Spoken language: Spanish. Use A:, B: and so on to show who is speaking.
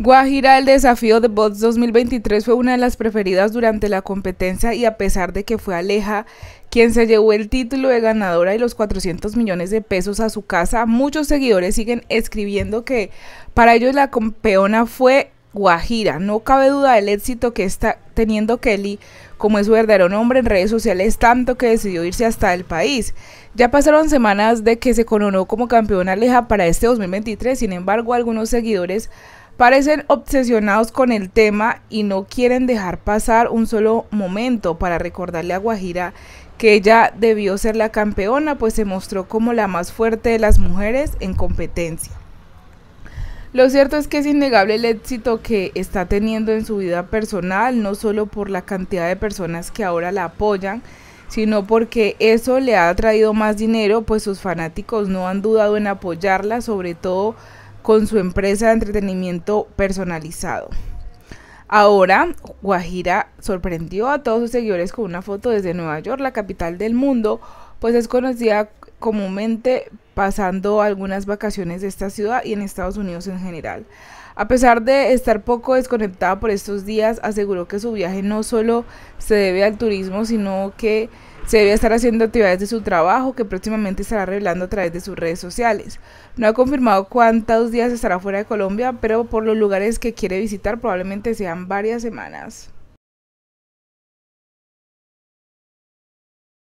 A: Guajira, el desafío de Bots 2023 fue una de las preferidas durante la competencia y a pesar de que fue Aleja quien se llevó el título de ganadora y los 400 millones de pesos a su casa, muchos seguidores siguen escribiendo que para ellos la campeona fue Guajira. No cabe duda del éxito que está teniendo Kelly como es su verdadero nombre en redes sociales, tanto que decidió irse hasta el país. Ya pasaron semanas de que se coronó como campeona Aleja para este 2023, sin embargo algunos seguidores Parecen obsesionados con el tema y no quieren dejar pasar un solo momento para recordarle a Guajira que ella debió ser la campeona, pues se mostró como la más fuerte de las mujeres en competencia. Lo cierto es que es innegable el éxito que está teniendo en su vida personal, no solo por la cantidad de personas que ahora la apoyan, sino porque eso le ha traído más dinero, pues sus fanáticos no han dudado en apoyarla, sobre todo con su empresa de entretenimiento personalizado. Ahora, Guajira sorprendió a todos sus seguidores con una foto desde Nueva York, la capital del mundo, pues es conocida comúnmente pasando algunas vacaciones de esta ciudad y en Estados Unidos en general. A pesar de estar poco desconectada por estos días, aseguró que su viaje no solo se debe al turismo, sino que se debe estar haciendo actividades de su trabajo que próximamente estará revelando a través de sus redes sociales. No ha confirmado cuántos días estará fuera de Colombia, pero por los lugares que quiere visitar probablemente sean varias semanas.